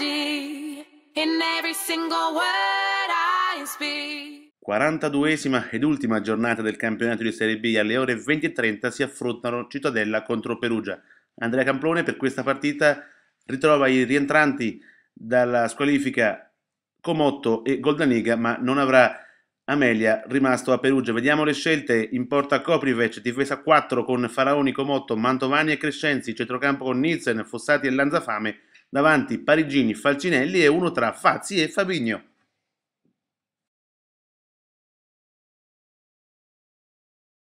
melody in every single word I speak. 42esima ed ultima giornata del campionato di Serie B alle ore 20.30 si affrontano Cittadella contro Perugia. Andrea Camplone per questa partita ritrova i rientranti dalla squalifica Comotto e Goldaniga, ma non avrà Amelia rimasto a Perugia. Vediamo le scelte in porta Coprivec, difesa 4 con Faraoni, Comotto, Mantovani e Crescenzi, centrocampo con Nielsen, Fossati e Lanzafame davanti Parigini, Falcinelli e uno tra Fazzi e Fabigno.